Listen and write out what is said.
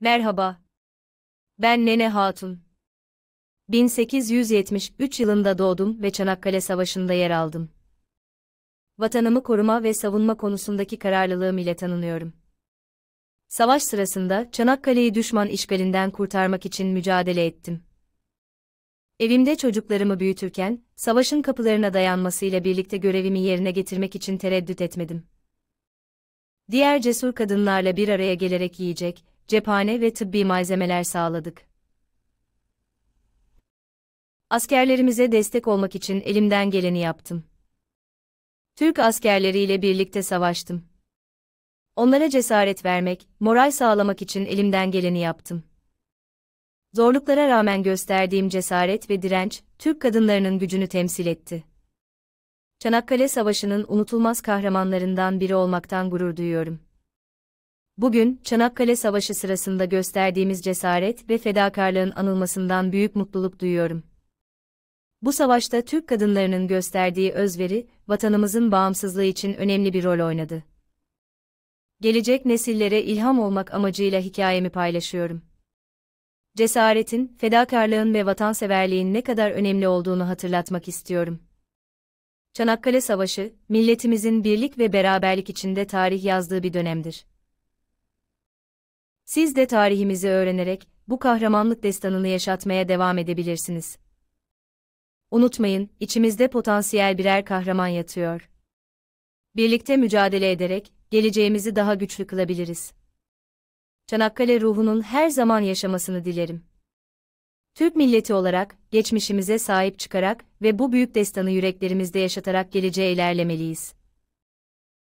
Merhaba. Ben Nene Hatun. 1873 yılında doğdum ve Çanakkale Savaşı'nda yer aldım. Vatanımı koruma ve savunma konusundaki kararlılığım ile tanınıyorum. Savaş sırasında Çanakkale'yi düşman işgalinden kurtarmak için mücadele ettim. Evimde çocuklarımı büyütürken, savaşın kapılarına dayanmasıyla birlikte görevimi yerine getirmek için tereddüt etmedim. Diğer cesur kadınlarla bir araya gelerek yiyecek, cephane ve tıbbi malzemeler sağladık. Askerlerimize destek olmak için elimden geleni yaptım. Türk askerleriyle birlikte savaştım. Onlara cesaret vermek, moral sağlamak için elimden geleni yaptım. Zorluklara rağmen gösterdiğim cesaret ve direnç, Türk kadınlarının gücünü temsil etti. Çanakkale Savaşı'nın unutulmaz kahramanlarından biri olmaktan gurur duyuyorum. Bugün, Çanakkale Savaşı sırasında gösterdiğimiz cesaret ve fedakarlığın anılmasından büyük mutluluk duyuyorum. Bu savaşta Türk kadınlarının gösterdiği özveri, vatanımızın bağımsızlığı için önemli bir rol oynadı. Gelecek nesillere ilham olmak amacıyla hikayemi paylaşıyorum. Cesaretin, fedakarlığın ve vatanseverliğin ne kadar önemli olduğunu hatırlatmak istiyorum. Çanakkale Savaşı, milletimizin birlik ve beraberlik içinde tarih yazdığı bir dönemdir. Siz de tarihimizi öğrenerek bu kahramanlık destanını yaşatmaya devam edebilirsiniz. Unutmayın, içimizde potansiyel birer kahraman yatıyor. Birlikte mücadele ederek geleceğimizi daha güçlü kılabiliriz. Çanakkale ruhunun her zaman yaşamasını dilerim. Türk milleti olarak geçmişimize sahip çıkarak ve bu büyük destanı yüreklerimizde yaşatarak geleceğe ilerlemeliyiz.